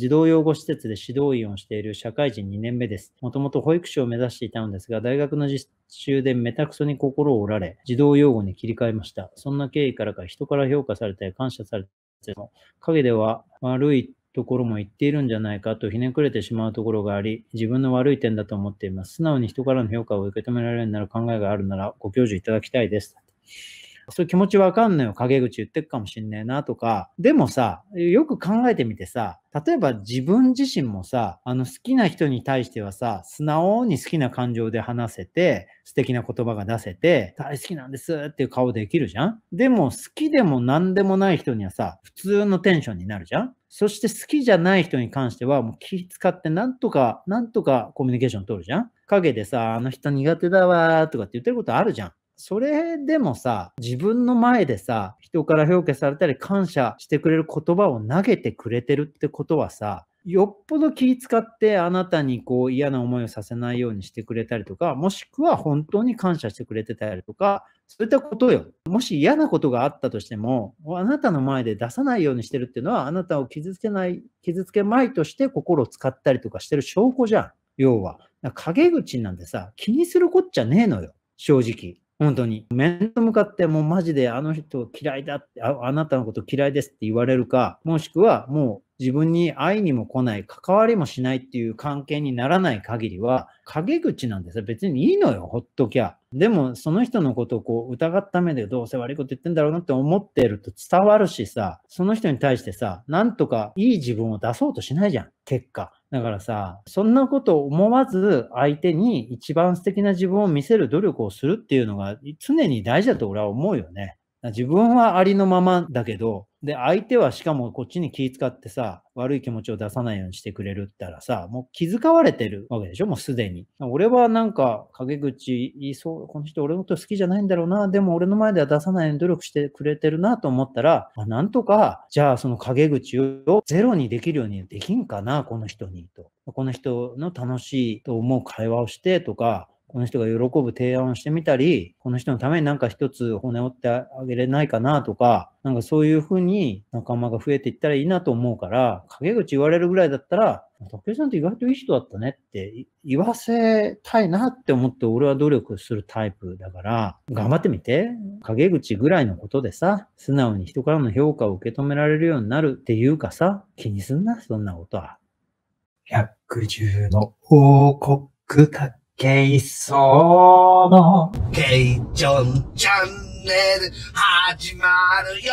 児童養護施設で指導員をしている社会人2年目です。もともと保育士を目指していたのですが、大学の実習でめたくそに心を折られ、児童養護に切り替えました。そんな経緯からか人から評価されて感謝されても、陰では悪いところも言っているんじゃないかとひねくれてしまうところがあり、自分の悪い点だと思っています。素直に人からの評価を受け止められるなら考えがあるならご教授いただきたいです。そういう気持ちわかんないよ、陰口言ってくかもしんねえなとか、でもさ、よく考えてみてさ、例えば自分自身もさ、あの好きな人に対してはさ、素直に好きな感情で話せて、素敵な言葉が出せて、大好きなんですっていう顔できるじゃんでも好きでも何でもない人にはさ、普通のテンションになるじゃんそして好きじゃない人に関しては、もう気使ってなんとか、なんとかコミュニケーション取るじゃん陰でさ、あの人苦手だわーとかって言ってることあるじゃん。それでもさ、自分の前でさ、人から評価されたり感謝してくれる言葉を投げてくれてるってことはさ、よっぽど気使ってあなたにこう嫌な思いをさせないようにしてくれたりとか、もしくは本当に感謝してくれてたりとか、そういったことよ。もし嫌なことがあったとしても、あなたの前で出さないようにしてるっていうのは、あなたを傷つけない、傷つけまいとして心を使ったりとかしてる証拠じゃん。要は。陰口なんてさ、気にするこっちゃねえのよ。正直。本当に。面と向かって、もうマジであの人嫌いだってあ、あなたのこと嫌いですって言われるか、もしくはもう自分に愛にも来ない、関わりもしないっていう関係にならない限りは、陰口なんですよ。別にいいのよ、ほっときゃ。でも、その人のことをこう疑った目でどうせ悪いこと言ってんだろうなって思ってると伝わるしさ、その人に対してさ、なんとかいい自分を出そうとしないじゃん、結果。だからさ、そんなことを思わず相手に一番素敵な自分を見せる努力をするっていうのが常に大事だと俺は思うよね。自分はありのままだけど、で、相手はしかもこっちに気遣ってさ、悪い気持ちを出さないようにしてくれるったらさ、もう気遣われてるわけでしょもうすでに。俺はなんか陰口言いそう、この人俺のこと好きじゃないんだろうな、でも俺の前では出さないように努力してくれてるなと思ったら、あなんとか、じゃあその陰口をゼロにできるようにできんかな、この人にと。この人の楽しいと思う会話をしてとか、この人が喜ぶ提案をしてみたり、この人のためになんか一つ骨折ってあげれないかなとか、なんかそういうふうに仲間が増えていったらいいなと思うから、陰口言われるぐらいだったら、竹内さんって意外といい人だったねって言わせたいなって思って俺は努力するタイプだから、頑張ってみて。陰口ぐらいのことでさ、素直に人からの評価を受け止められるようになるっていうかさ、気にすんな、そんなことは。110の王国だケイソーのケイちょんチャンネル始まるよ